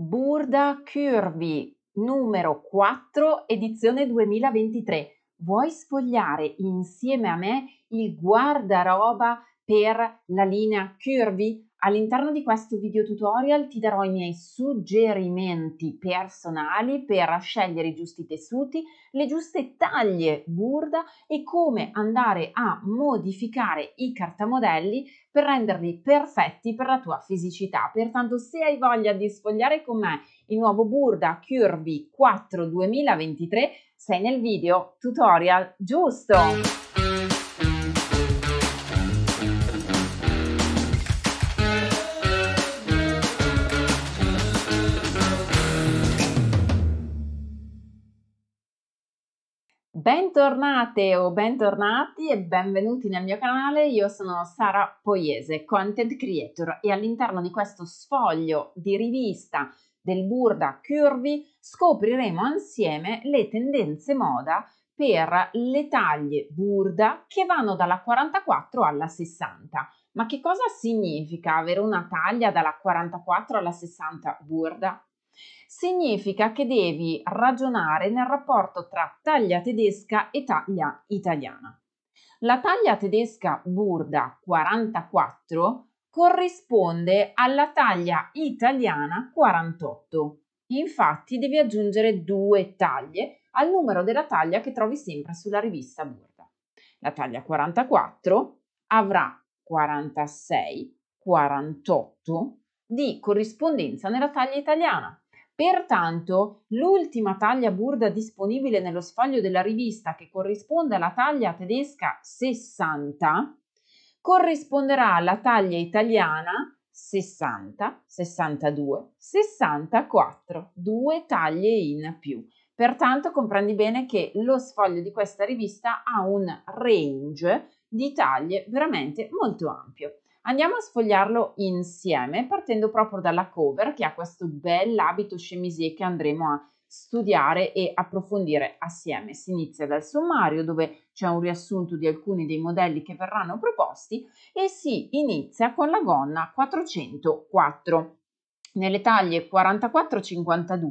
Burda Curvy, numero 4, edizione 2023. Vuoi sfogliare insieme a me il guardaroba per la linea Curvy? All'interno di questo video tutorial ti darò i miei suggerimenti personali per scegliere i giusti tessuti, le giuste taglie burda e come andare a modificare i cartamodelli per renderli perfetti per la tua fisicità. Pertanto se hai voglia di sfogliare con me il nuovo Burda Curvy 4 2023 sei nel video tutorial giusto! Bentornate o bentornati e benvenuti nel mio canale, io sono Sara Poiese, content creator e all'interno di questo sfoglio di rivista del Burda Curvy scopriremo insieme le tendenze moda per le taglie burda che vanno dalla 44 alla 60. Ma che cosa significa avere una taglia dalla 44 alla 60 burda? significa che devi ragionare nel rapporto tra taglia tedesca e taglia italiana. La taglia tedesca Burda 44 corrisponde alla taglia italiana 48. Infatti devi aggiungere due taglie al numero della taglia che trovi sempre sulla rivista Burda. La taglia 44 avrà 46, 48 di corrispondenza nella taglia italiana Pertanto, l'ultima taglia burda disponibile nello sfoglio della rivista, che corrisponde alla taglia tedesca 60, corrisponderà alla taglia italiana 60, 62, 64, due taglie in più. Pertanto comprendi bene che lo sfoglio di questa rivista ha un range di taglie veramente molto ampio. Andiamo a sfogliarlo insieme partendo proprio dalla cover che ha questo bell'abito chemisier che andremo a studiare e approfondire assieme. Si inizia dal sommario dove c'è un riassunto di alcuni dei modelli che verranno proposti e si inizia con la gonna 404 nelle taglie 44-52,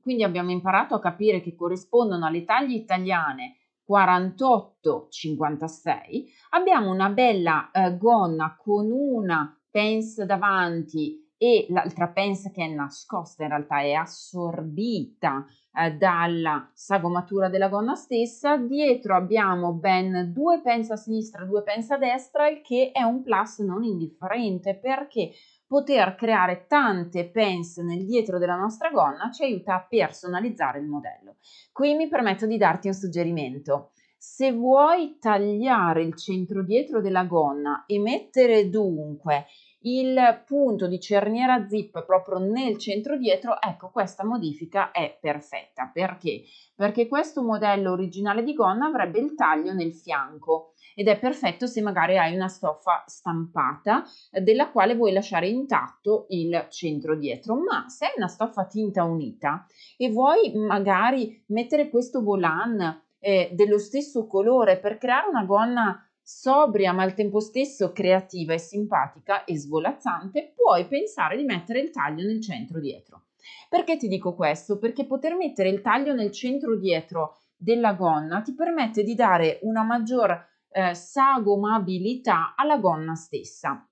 quindi abbiamo imparato a capire che corrispondono alle taglie italiane 48-56, abbiamo una bella eh, gonna con una pence davanti e l'altra pence che è nascosta in realtà è assorbita eh, dalla sagomatura della gonna stessa dietro abbiamo ben due pence a sinistra due pence a destra il che è un plus non indifferente perché poter creare tante pens nel dietro della nostra gonna ci aiuta a personalizzare il modello. Qui mi permetto di darti un suggerimento. Se vuoi tagliare il centro dietro della gonna e mettere dunque il punto di cerniera zip proprio nel centro dietro, ecco questa modifica è perfetta. Perché? Perché questo modello originale di gonna avrebbe il taglio nel fianco ed è perfetto se magari hai una stoffa stampata eh, della quale vuoi lasciare intatto il centro dietro, ma se hai una stoffa tinta unita e vuoi magari mettere questo volan eh, dello stesso colore per creare una gonna sobria ma al tempo stesso creativa e simpatica e svolazzante, puoi pensare di mettere il taglio nel centro dietro. Perché ti dico questo? Perché poter mettere il taglio nel centro dietro della gonna ti permette di dare una maggior eh, sagomabilità alla gonna stessa.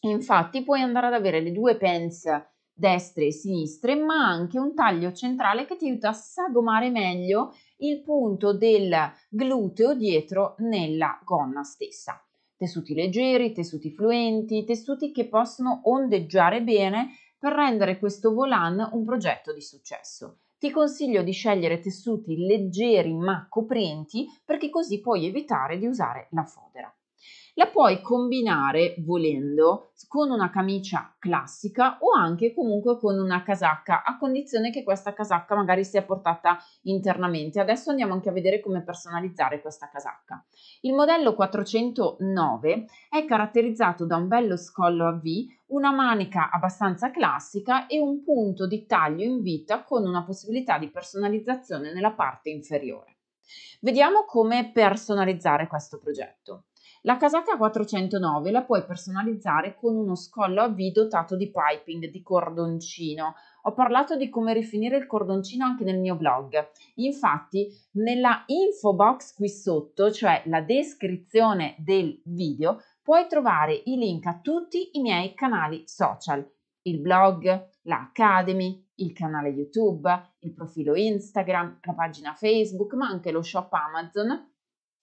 Infatti puoi andare ad avere le due pens destre e sinistre, ma anche un taglio centrale che ti aiuta a sagomare meglio il punto del gluteo dietro nella gonna stessa. Tessuti leggeri, tessuti fluenti, tessuti che possono ondeggiare bene per rendere questo volan un progetto di successo. Ti consiglio di scegliere tessuti leggeri ma coprienti perché così puoi evitare di usare la fodera la puoi combinare volendo con una camicia classica o anche comunque con una casacca a condizione che questa casacca magari sia portata internamente adesso andiamo anche a vedere come personalizzare questa casacca il modello 409 è caratterizzato da un bello scollo a V una manica abbastanza classica e un punto di taglio in vita con una possibilità di personalizzazione nella parte inferiore Vediamo come personalizzare questo progetto. La casacca 409 la puoi personalizzare con uno scollo a V dotato di piping, di cordoncino. Ho parlato di come rifinire il cordoncino anche nel mio blog. Infatti, nella info box qui sotto, cioè la descrizione del video, puoi trovare i link a tutti i miei canali social, il blog, l'Academy, il canale YouTube, il profilo Instagram, la pagina Facebook, ma anche lo shop Amazon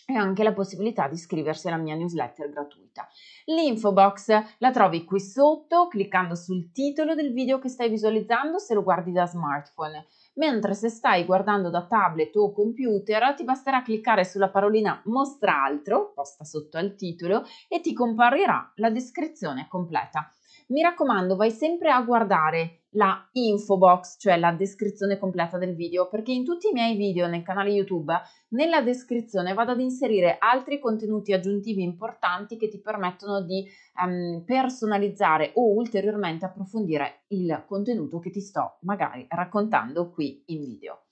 e anche la possibilità di iscriversi alla mia newsletter gratuita. L'info box la trovi qui sotto cliccando sul titolo del video che stai visualizzando se lo guardi da smartphone, mentre se stai guardando da tablet o computer ti basterà cliccare sulla parolina mostra altro posta sotto al titolo e ti comparirà la descrizione completa. Mi raccomando, vai sempre a guardare la info box, cioè la descrizione completa del video, perché in tutti i miei video nel canale YouTube, nella descrizione vado ad inserire altri contenuti aggiuntivi importanti che ti permettono di um, personalizzare o ulteriormente approfondire il contenuto che ti sto magari raccontando qui in video.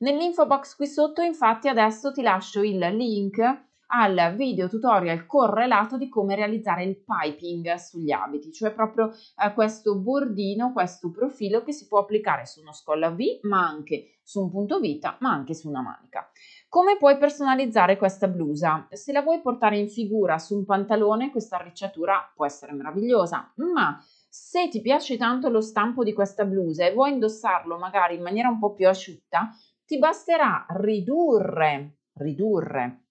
Nell'info box qui sotto infatti adesso ti lascio il link al video tutorial correlato di come realizzare il piping sugli abiti, cioè proprio eh, questo bordino, questo profilo che si può applicare su uno scollo V, ma anche su un punto vita, ma anche su una manica. Come puoi personalizzare questa blusa? Se la vuoi portare in figura su un pantalone, questa arricciatura può essere meravigliosa, ma se ti piace tanto lo stampo di questa blusa e vuoi indossarlo magari in maniera un po' più asciutta, ti basterà ridurre, ridurre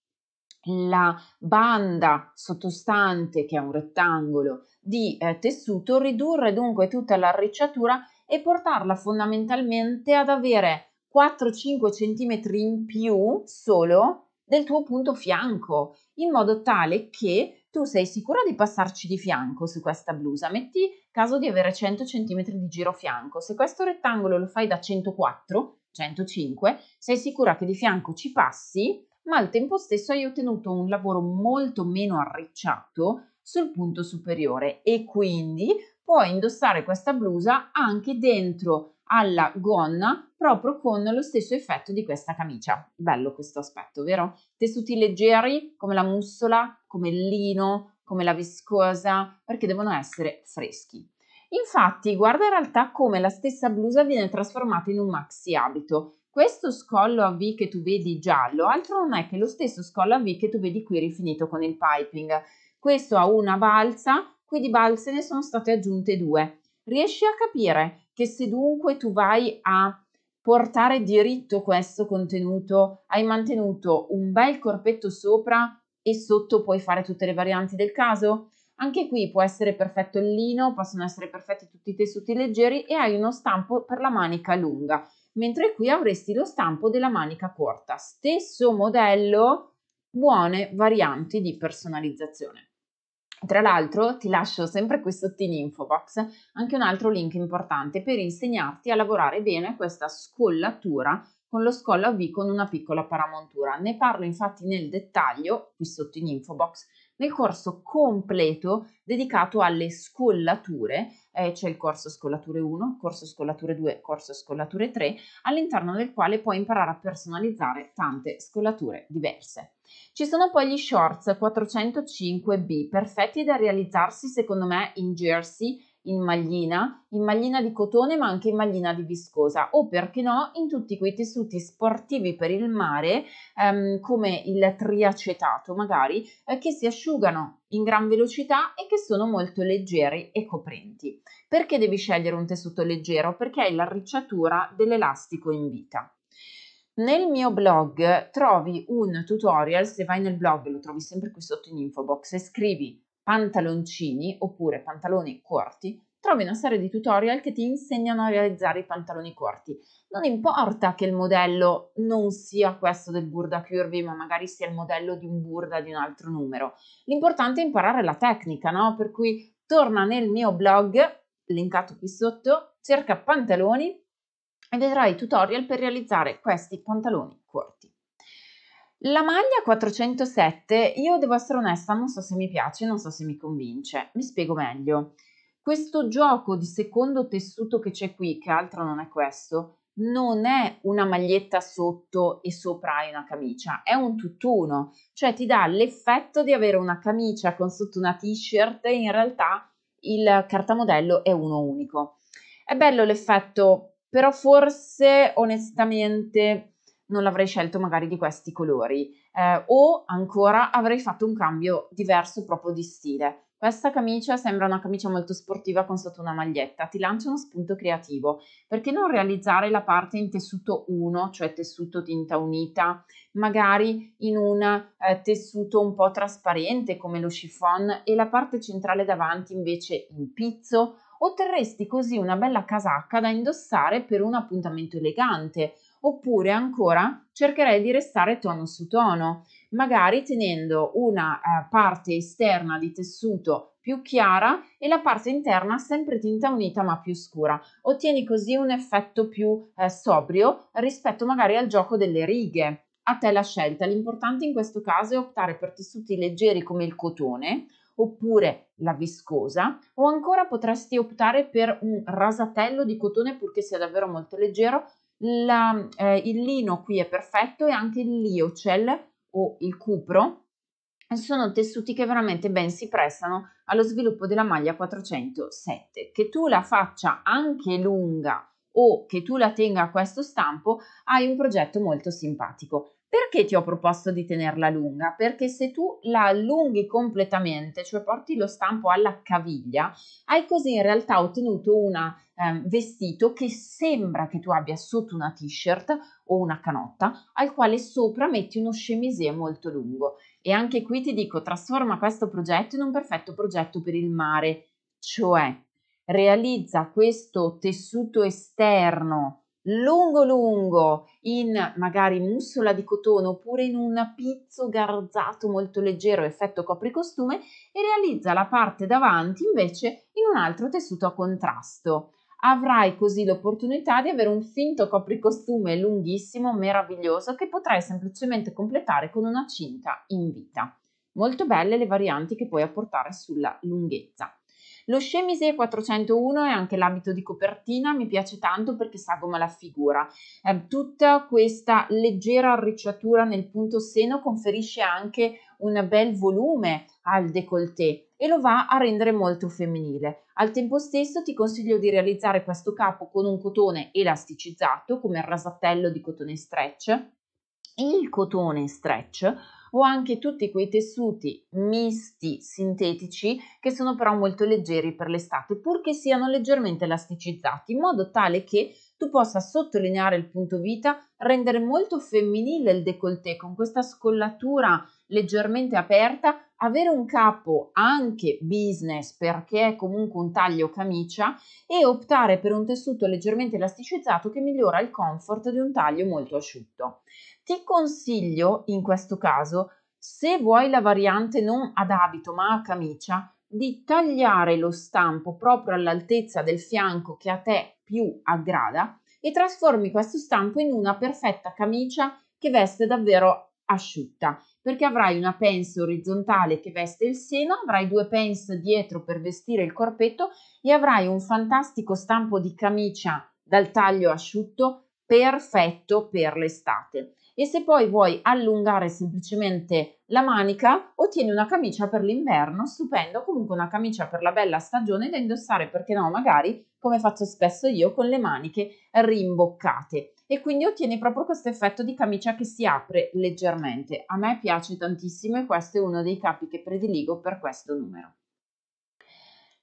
la banda sottostante, che è un rettangolo di eh, tessuto, ridurre dunque tutta l'arricciatura e portarla fondamentalmente ad avere 4-5 cm in più solo del tuo punto fianco, in modo tale che tu sei sicura di passarci di fianco su questa blusa. Metti caso di avere 100 cm di giro fianco. Se questo rettangolo lo fai da 104, 105, sei sicura che di fianco ci passi ma al tempo stesso hai ottenuto un lavoro molto meno arricciato sul punto superiore e quindi puoi indossare questa blusa anche dentro alla gonna proprio con lo stesso effetto di questa camicia. Bello questo aspetto, vero? Tessuti leggeri come la mussola, come il lino, come la viscosa, perché devono essere freschi. Infatti, guarda in realtà come la stessa blusa viene trasformata in un maxi abito questo scollo a V che tu vedi giallo altro non è che lo stesso scollo a V che tu vedi qui rifinito con il piping. Questo ha una balsa, qui di balze ne sono state aggiunte due. Riesci a capire che se dunque tu vai a portare diritto questo contenuto, hai mantenuto un bel corpetto sopra e sotto puoi fare tutte le varianti del caso? Anche qui può essere perfetto il lino, possono essere perfetti tutti i tessuti leggeri e hai uno stampo per la manica lunga mentre qui avresti lo stampo della manica corta, stesso modello, buone varianti di personalizzazione. Tra l'altro ti lascio sempre qui sotto in info box anche un altro link importante per insegnarti a lavorare bene questa scollatura con lo scollo a V con una piccola paramontura. Ne parlo infatti nel dettaglio qui sotto in info box nel corso completo dedicato alle scollature, eh, c'è cioè il corso scollature 1, corso scollature 2, corso scollature 3, all'interno del quale puoi imparare a personalizzare tante scollature diverse. Ci sono poi gli shorts 405B, perfetti da realizzarsi secondo me in jersey in maglina, in maglina di cotone ma anche in maglina di viscosa o perché no in tutti quei tessuti sportivi per il mare ehm, come il triacetato magari eh, che si asciugano in gran velocità e che sono molto leggeri e coprenti. Perché devi scegliere un tessuto leggero? Perché hai l'arricciatura dell'elastico in vita. Nel mio blog trovi un tutorial, se vai nel blog lo trovi sempre qui sotto in info box e scrivi pantaloncini oppure pantaloni corti, trovi una serie di tutorial che ti insegnano a realizzare i pantaloni corti. Non importa che il modello non sia questo del burda curvy, ma magari sia il modello di un burda di un altro numero. L'importante è imparare la tecnica, no? Per cui torna nel mio blog, linkato qui sotto, cerca pantaloni e vedrai i tutorial per realizzare questi pantaloni corti. La maglia 407, io devo essere onesta, non so se mi piace, non so se mi convince. Mi spiego meglio. Questo gioco di secondo tessuto che c'è qui, che altro non è questo, non è una maglietta sotto e sopra hai una camicia, è un tutt'uno, cioè ti dà l'effetto di avere una camicia con sotto una t-shirt e in realtà il cartamodello è uno unico. È bello l'effetto, però forse onestamente non l'avrei scelto magari di questi colori eh, o ancora avrei fatto un cambio diverso proprio di stile. Questa camicia sembra una camicia molto sportiva con sotto una maglietta, ti lancia uno spunto creativo. Perché non realizzare la parte in tessuto 1, cioè tessuto tinta unita, magari in un eh, tessuto un po' trasparente come lo chiffon e la parte centrale davanti invece in pizzo? Otterresti così una bella casacca da indossare per un appuntamento elegante oppure ancora cercherei di restare tono su tono, magari tenendo una eh, parte esterna di tessuto più chiara e la parte interna sempre tinta unita ma più scura. Ottieni così un effetto più eh, sobrio rispetto magari al gioco delle righe. A te la scelta, l'importante in questo caso è optare per tessuti leggeri come il cotone oppure la viscosa o ancora potresti optare per un rasatello di cotone purché sia davvero molto leggero la, eh, il lino qui è perfetto e anche il liocel o il cupro sono tessuti che veramente ben si prestano allo sviluppo della maglia 407. Che tu la faccia anche lunga o che tu la tenga a questo stampo, hai un progetto molto simpatico. Perché ti ho proposto di tenerla lunga? Perché se tu la allunghi completamente, cioè porti lo stampo alla caviglia, hai così in realtà ottenuto un eh, vestito che sembra che tu abbia sotto una t-shirt o una canotta, al quale sopra metti uno chemisé molto lungo. E anche qui ti dico, trasforma questo progetto in un perfetto progetto per il mare, cioè realizza questo tessuto esterno lungo lungo in magari mussola di cotone oppure in un pizzo garzato molto leggero effetto copricostume e realizza la parte davanti invece in un altro tessuto a contrasto. Avrai così l'opportunità di avere un finto copricostume lunghissimo, meraviglioso, che potrai semplicemente completare con una cinta in vita. Molto belle le varianti che puoi apportare sulla lunghezza. Lo Chemise 401 è anche l'abito di copertina, mi piace tanto perché sagoma la figura. Eh, tutta questa leggera arricciatura nel punto seno conferisce anche un bel volume al décolleté e lo va a rendere molto femminile. Al tempo stesso ti consiglio di realizzare questo capo con un cotone elasticizzato come il rasatello di cotone stretch. Il cotone stretch o anche tutti quei tessuti misti sintetici che sono però molto leggeri per l'estate, purché siano leggermente elasticizzati, in modo tale che tu possa sottolineare il punto vita, rendere molto femminile il décolleté con questa scollatura leggermente aperta, avere un capo anche business perché è comunque un taglio camicia e optare per un tessuto leggermente elasticizzato che migliora il comfort di un taglio molto asciutto. Ti consiglio in questo caso, se vuoi la variante non ad abito ma a camicia, di tagliare lo stampo proprio all'altezza del fianco che a te più aggrada e trasformi questo stampo in una perfetta camicia che veste davvero asciutta perché avrai una pence orizzontale che veste il seno, avrai due pence dietro per vestire il corpetto e avrai un fantastico stampo di camicia dal taglio asciutto perfetto per l'estate e se poi vuoi allungare semplicemente la manica ottieni una camicia per l'inverno, stupendo, comunque una camicia per la bella stagione da indossare, perché no, magari come faccio spesso io con le maniche rimboccate e quindi ottieni proprio questo effetto di camicia che si apre leggermente. A me piace tantissimo e questo è uno dei capi che prediligo per questo numero.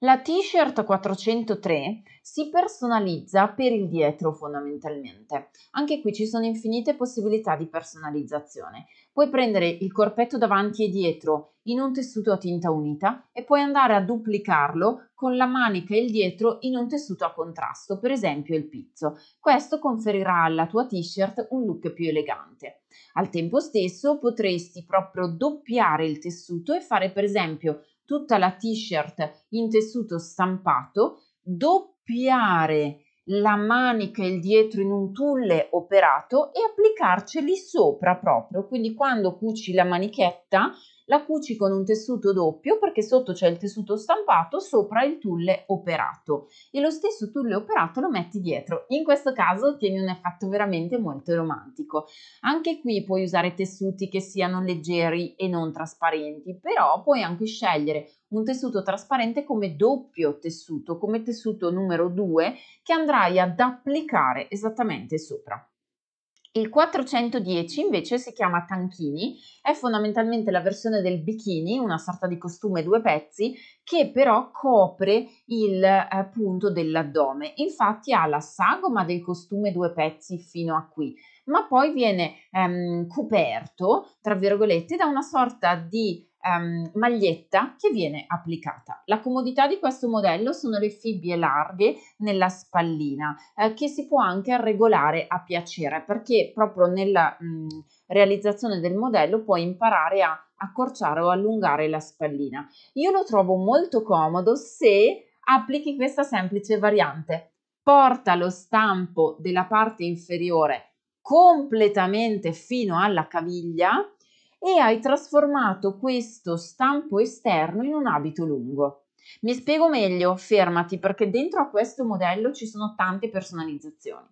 La t-shirt 403 si personalizza per il dietro fondamentalmente. Anche qui ci sono infinite possibilità di personalizzazione. Puoi prendere il corpetto davanti e dietro in un tessuto a tinta unita e puoi andare a duplicarlo con la manica e il dietro in un tessuto a contrasto, per esempio il pizzo. Questo conferirà alla tua t-shirt un look più elegante. Al tempo stesso potresti proprio doppiare il tessuto e fare per esempio tutta la t-shirt in tessuto stampato, doppiare la manica e il dietro in un tulle operato e applicarceli sopra proprio. Quindi quando cuci la manichetta la cuci con un tessuto doppio perché sotto c'è il tessuto stampato, sopra il tulle operato e lo stesso tulle operato lo metti dietro. In questo caso ottieni un effetto veramente molto romantico. Anche qui puoi usare tessuti che siano leggeri e non trasparenti, però puoi anche scegliere un tessuto trasparente come doppio tessuto, come tessuto numero 2 che andrai ad applicare esattamente sopra. Il 410 invece si chiama Tanchini, è fondamentalmente la versione del bikini, una sorta di costume due pezzi, che però copre il eh, punto dell'addome. Infatti ha la sagoma del costume due pezzi fino a qui, ma poi viene ehm, coperto, tra virgolette, da una sorta di um, maglietta che viene applicata. La comodità di questo modello sono le fibbie larghe nella spallina eh, che si può anche regolare a piacere perché proprio nella mh, mm, realizzazione del modello puoi imparare a accorciare o allungare la spallina. Io lo trovo molto comodo se applichi questa semplice variante. Porta lo stampo della parte inferiore completamente fino alla caviglia e hai trasformato questo stampo esterno in un abito lungo. Mi spiego meglio, fermati perché dentro a questo modello ci sono tante personalizzazioni.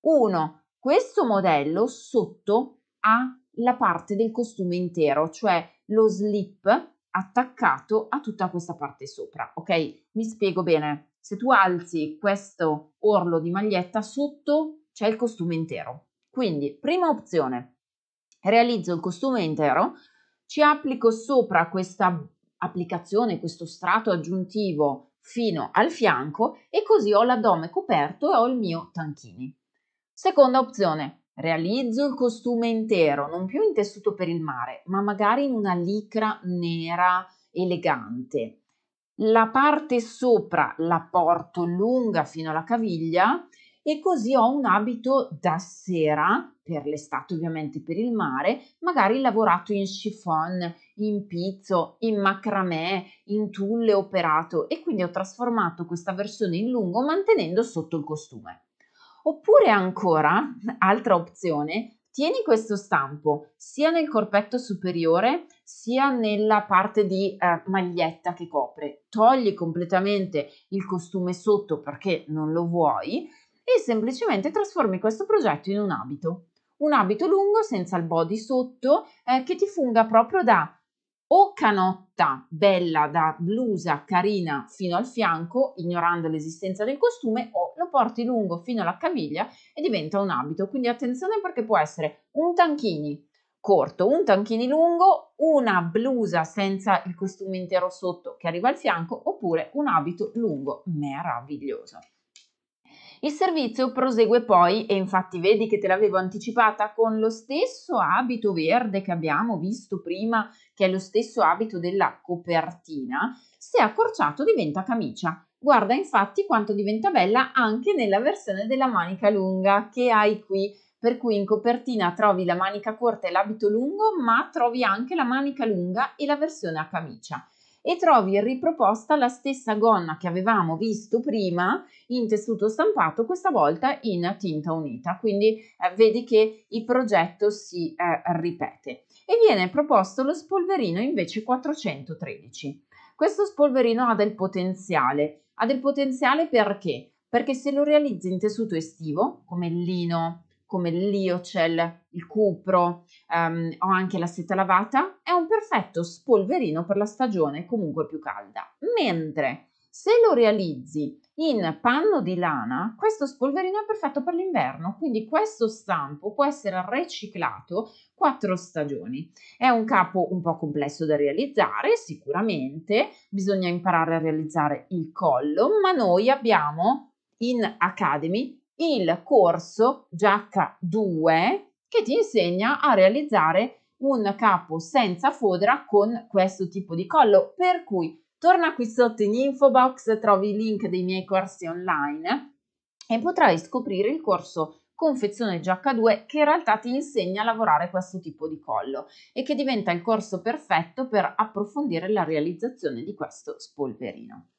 1. Questo modello sotto ha la parte del costume intero, cioè lo slip attaccato a tutta questa parte sopra, ok? Mi spiego bene. Se tu alzi questo orlo di maglietta sotto c'è il costume intero. Quindi, prima opzione, realizzo il costume intero, ci applico sopra questa applicazione, questo strato aggiuntivo fino al fianco e così ho l'addome coperto e ho il mio tanchini. Seconda opzione, realizzo il costume intero, non più in tessuto per il mare, ma magari in una licra nera elegante. La parte sopra la porto lunga fino alla caviglia e così ho un abito da sera, per l'estate ovviamente per il mare, magari lavorato in chiffon, in pizzo, in macramè, in tulle operato e quindi ho trasformato questa versione in lungo mantenendo sotto il costume. Oppure ancora, altra opzione, tieni questo stampo sia nel corpetto superiore sia nella parte di eh, maglietta che copre, togli completamente il costume sotto perché non lo vuoi e semplicemente trasformi questo progetto in un abito. Un abito lungo senza il body sotto eh, che ti funga proprio da o canotta bella da blusa carina fino al fianco, ignorando l'esistenza del costume, o lo porti lungo fino alla caviglia e diventa un abito. Quindi attenzione perché può essere un tanchini corto, un tanchini lungo, una blusa senza il costume intero sotto che arriva al fianco, oppure un abito lungo meraviglioso. Il servizio prosegue poi, e infatti vedi che te l'avevo anticipata, con lo stesso abito verde che abbiamo visto prima, che è lo stesso abito della copertina, se accorciato diventa camicia. Guarda infatti quanto diventa bella anche nella versione della manica lunga che hai qui, per cui in copertina trovi la manica corta e l'abito lungo, ma trovi anche la manica lunga e la versione a camicia e trovi riproposta la stessa gonna che avevamo visto prima in tessuto stampato, questa volta in tinta unita. Quindi eh, vedi che il progetto si eh, ripete e viene proposto lo spolverino invece 413. Questo spolverino ha del potenziale, ha del potenziale perché? Perché se lo realizzi in tessuto estivo, come il lino, come l'Iocel, il cupro ehm, o anche la seta lavata, è un perfetto spolverino per la stagione comunque più calda. Mentre se lo realizzi in panno di lana, questo spolverino è perfetto per l'inverno, quindi questo stampo può essere riciclato quattro stagioni. È un capo un po' complesso da realizzare, sicuramente, bisogna imparare a realizzare il collo, ma noi abbiamo in Academy il corso Giacca 2 che ti insegna a realizzare un capo senza fodera con questo tipo di collo. Per cui torna qui sotto in info box, trovi il link dei miei corsi online e potrai scoprire il corso confezione giacca 2 che in realtà ti insegna a lavorare questo tipo di collo e che diventa il corso perfetto per approfondire la realizzazione di questo spolverino.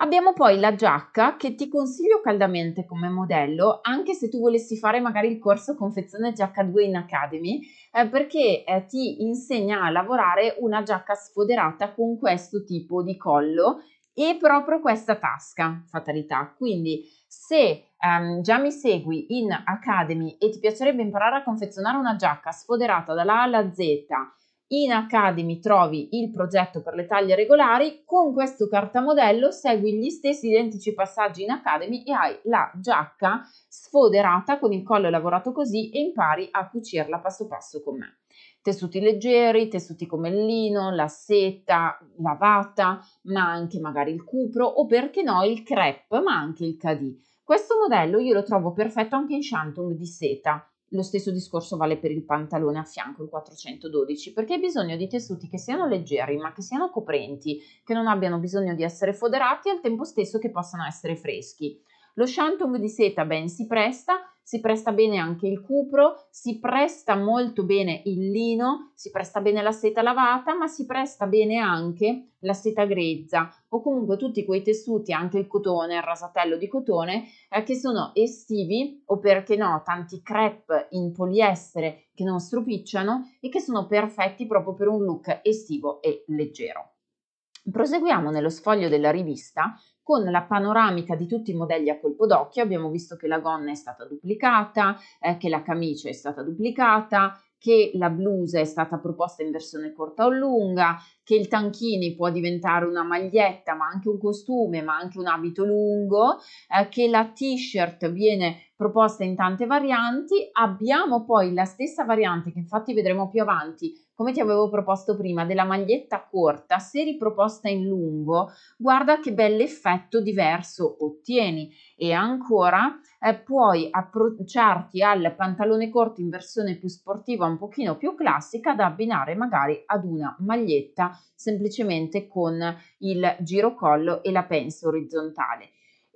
Abbiamo poi la giacca che ti consiglio caldamente come modello, anche se tu volessi fare magari il corso confezione giacca 2 in Academy, eh, perché eh, ti insegna a lavorare una giacca sfoderata con questo tipo di collo e proprio questa tasca, fatalità. Quindi se um, già mi segui in Academy e ti piacerebbe imparare a confezionare una giacca sfoderata dalla A alla Z in Academy trovi il progetto per le taglie regolari, con questo cartamodello segui gli stessi identici passaggi in Academy e hai la giacca sfoderata con il collo lavorato così e impari a cucirla passo passo con me. Tessuti leggeri, tessuti come il lino, la seta, la vata, ma anche magari il cupro o perché no il crepe, ma anche il cadì. Questo modello io lo trovo perfetto anche in shantung di seta, lo stesso discorso vale per il pantalone a fianco, il 412, perché hai bisogno di tessuti che siano leggeri ma che siano coprenti, che non abbiano bisogno di essere foderati e al tempo stesso che possano essere freschi. Lo shantung di seta ben si presta, si presta bene anche il cupro, si presta molto bene il lino, si presta bene la seta lavata, ma si presta bene anche la seta grezza o comunque tutti quei tessuti, anche il cotone, il rasatello di cotone, eh, che sono estivi o perché no, tanti crepe in poliestere che non stropicciano e che sono perfetti proprio per un look estivo e leggero. Proseguiamo nello sfoglio della rivista con la panoramica di tutti i modelli a colpo d'occhio abbiamo visto che la gonna è stata duplicata, eh, che la camicia è stata duplicata, che la blusa è stata proposta in versione corta o lunga, che il tanchini può diventare una maglietta, ma anche un costume, ma anche un abito lungo, eh, che la t-shirt viene proposta in tante varianti. Abbiamo poi la stessa variante che infatti vedremo più avanti, come ti avevo proposto prima, della maglietta corta, se riproposta in lungo, guarda che bell'effetto diverso ottieni. E ancora eh, puoi approcciarti al pantalone corto in versione più sportiva, un pochino più classica, da abbinare magari ad una maglietta semplicemente con il girocollo e la pensa orizzontale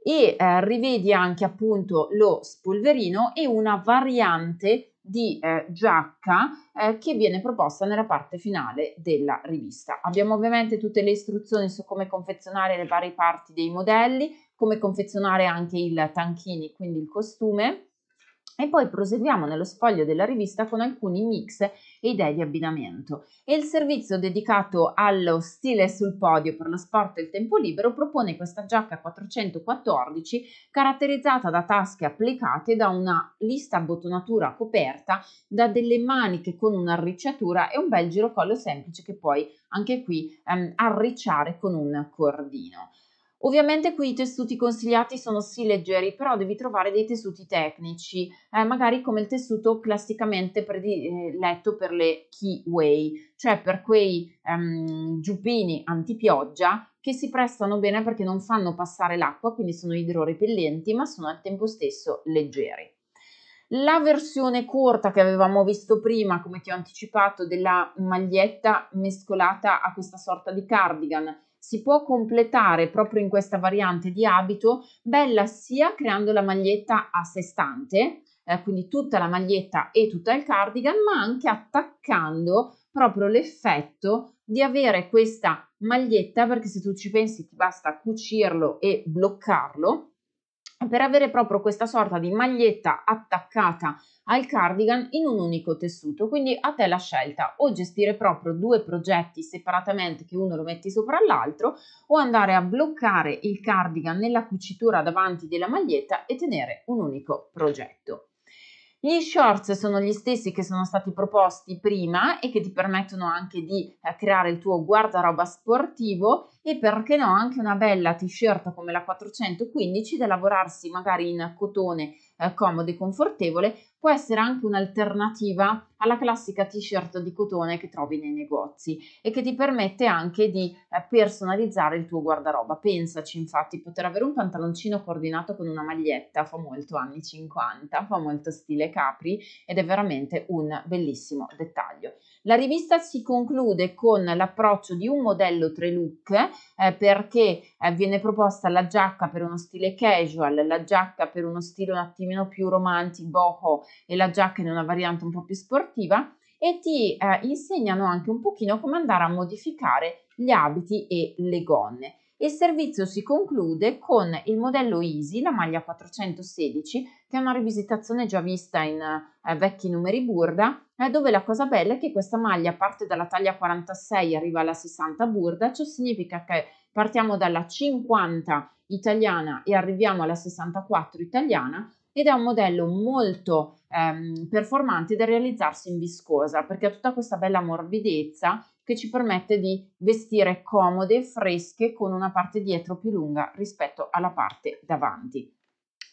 e eh, rivedi anche appunto lo spolverino e una variante di eh, giacca eh, che viene proposta nella parte finale della rivista. Abbiamo ovviamente tutte le istruzioni su come confezionare le varie parti dei modelli, come confezionare anche il tanchini, quindi il costume e poi proseguiamo nello sfoglio della rivista con alcuni mix e idee di abbinamento. E il servizio dedicato allo stile sul podio per lo sport e il tempo libero propone questa giacca 414 caratterizzata da tasche applicate da una lista bottonatura coperta, da delle maniche con un'arricciatura e un bel girocollo semplice che puoi anche qui ehm, arricciare con un cordino. Ovviamente qui i tessuti consigliati sono sì leggeri, però devi trovare dei tessuti tecnici, eh, magari come il tessuto classicamente eh, letto per le keyway, cioè per quei um, ehm, giubbini antipioggia che si prestano bene perché non fanno passare l'acqua, quindi sono idrorepellenti, ma sono al tempo stesso leggeri. La versione corta che avevamo visto prima, come ti ho anticipato, della maglietta mescolata a questa sorta di cardigan si può completare proprio in questa variante di abito bella sia creando la maglietta a sé stante, eh, quindi tutta la maglietta e tutto il cardigan, ma anche attaccando proprio l'effetto di avere questa maglietta, perché se tu ci pensi ti basta cucirlo e bloccarlo, per avere proprio questa sorta di maglietta attaccata al cardigan in un unico tessuto. Quindi a te la scelta o gestire proprio due progetti separatamente che uno lo metti sopra l'altro o andare a bloccare il cardigan nella cucitura davanti della maglietta e tenere un unico progetto. Gli shorts sono gli stessi che sono stati proposti prima e che ti permettono anche di eh, creare il tuo guardaroba sportivo e perché no anche una bella t-shirt come la 415 da lavorarsi magari in cotone eh, comodo e confortevole può essere anche un'alternativa alla classica t-shirt di cotone che trovi nei negozi e che ti permette anche di eh, personalizzare il tuo guardaroba. Pensaci infatti, poter avere un pantaloncino coordinato con una maglietta fa molto anni 50, fa molto stile Capri ed è veramente un bellissimo dettaglio. La rivista si conclude con l'approccio di un modello tre look eh, perché eh, viene proposta la giacca per uno stile casual, la giacca per uno stile un attimino più romantico, boho e la giacca in una variante un po' più sportiva e ti eh, insegnano anche un pochino come andare a modificare gli abiti e le gonne. Il servizio si conclude con il modello Easy, la maglia 416, che è una rivisitazione già vista in eh, vecchi numeri Burda, eh, dove la cosa bella è che questa maglia parte dalla taglia 46 e arriva alla 60 Burda, ciò significa che partiamo dalla 50 italiana e arriviamo alla 64 italiana, ed è un modello molto ehm, performante da realizzarsi in viscosa perché ha tutta questa bella morbidezza che ci permette di vestire comode e fresche con una parte dietro più lunga rispetto alla parte davanti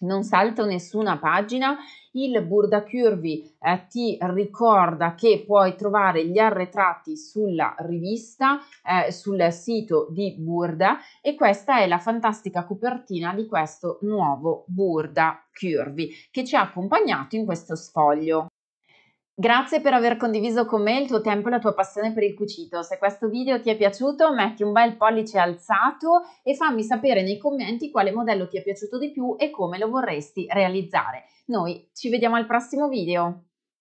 non salta nessuna pagina. Il Burda Curvy eh, ti ricorda che puoi trovare gli arretrati sulla rivista, eh, sul sito di Burda e questa è la fantastica copertina di questo nuovo Burda Curvy che ci ha accompagnato in questo sfoglio. Grazie per aver condiviso con me il tuo tempo e la tua passione per il cucito. Se questo video ti è piaciuto, metti un bel pollice alzato e fammi sapere nei commenti quale modello ti è piaciuto di più e come lo vorresti realizzare. Noi ci vediamo al prossimo video.